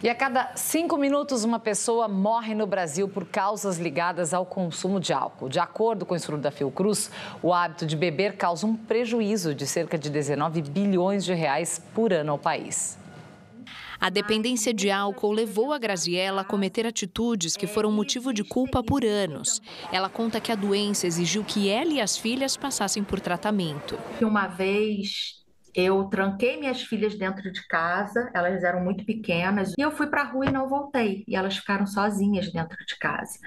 E a cada cinco minutos, uma pessoa morre no Brasil por causas ligadas ao consumo de álcool. De acordo com o estudo da Fiocruz, o hábito de beber causa um prejuízo de cerca de 19 bilhões de reais por ano ao país. A dependência de álcool levou a Graziella a cometer atitudes que foram motivo de culpa por anos. Ela conta que a doença exigiu que ela e as filhas passassem por tratamento. Uma vez eu tranquei minhas filhas dentro de casa, elas eram muito pequenas, e eu fui para a rua e não voltei, e elas ficaram sozinhas dentro de casa,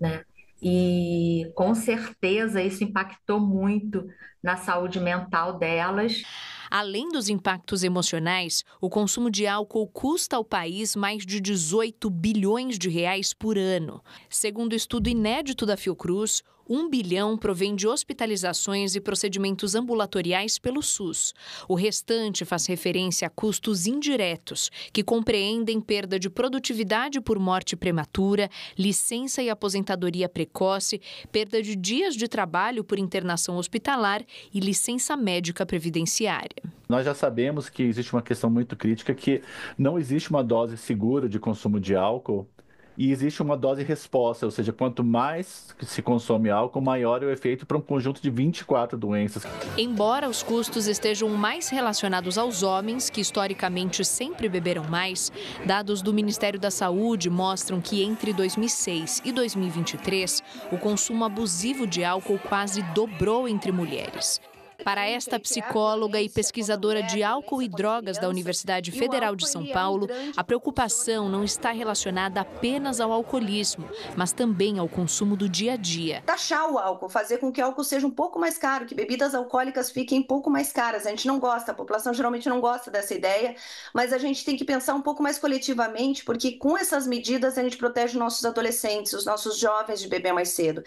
né? E com certeza isso impactou muito na saúde mental delas. Além dos impactos emocionais, o consumo de álcool custa ao país mais de 18 bilhões de reais por ano. Segundo estudo inédito da Fiocruz, 1 bilhão provém de hospitalizações e procedimentos ambulatoriais pelo SUS. O restante faz referência a custos indiretos, que compreendem perda de produtividade por morte prematura, licença e aposentadoria precoce, perda de dias de trabalho por internação hospitalar e licença médica previdenciária. Nós já sabemos que existe uma questão muito crítica que não existe uma dose segura de consumo de álcool e existe uma dose-resposta, ou seja, quanto mais se consome álcool, maior é o efeito para um conjunto de 24 doenças. Embora os custos estejam mais relacionados aos homens, que historicamente sempre beberam mais, dados do Ministério da Saúde mostram que entre 2006 e 2023, o consumo abusivo de álcool quase dobrou entre mulheres. Para esta psicóloga e pesquisadora de álcool e drogas da Universidade Federal de São é Paulo, a preocupação não está relacionada apenas ao alcoolismo, mas também ao consumo do dia a dia. Taxar o álcool, fazer com que o álcool seja um pouco mais caro, que bebidas alcoólicas fiquem um pouco mais caras. A gente não gosta, a população geralmente não gosta dessa ideia, mas a gente tem que pensar um pouco mais coletivamente, porque com essas medidas a gente protege nossos adolescentes, os nossos jovens de beber mais cedo.